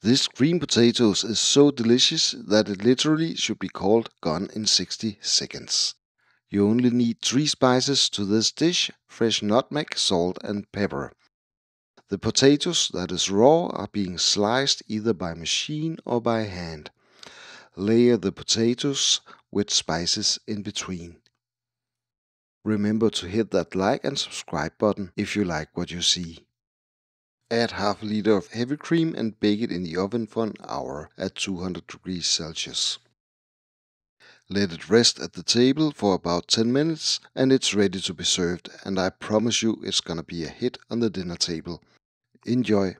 This green potatoes is so delicious that it literally should be called gone in 60 seconds. You only need three spices to this dish, fresh nutmeg, salt and pepper. The potatoes that is raw are being sliced either by machine or by hand. Layer the potatoes with spices in between. Remember to hit that like and subscribe button if you like what you see. Add half a liter of heavy cream and bake it in the oven for an hour at 200 degrees Celsius. Let it rest at the table for about 10 minutes and it's ready to be served and I promise you it's gonna be a hit on the dinner table. Enjoy!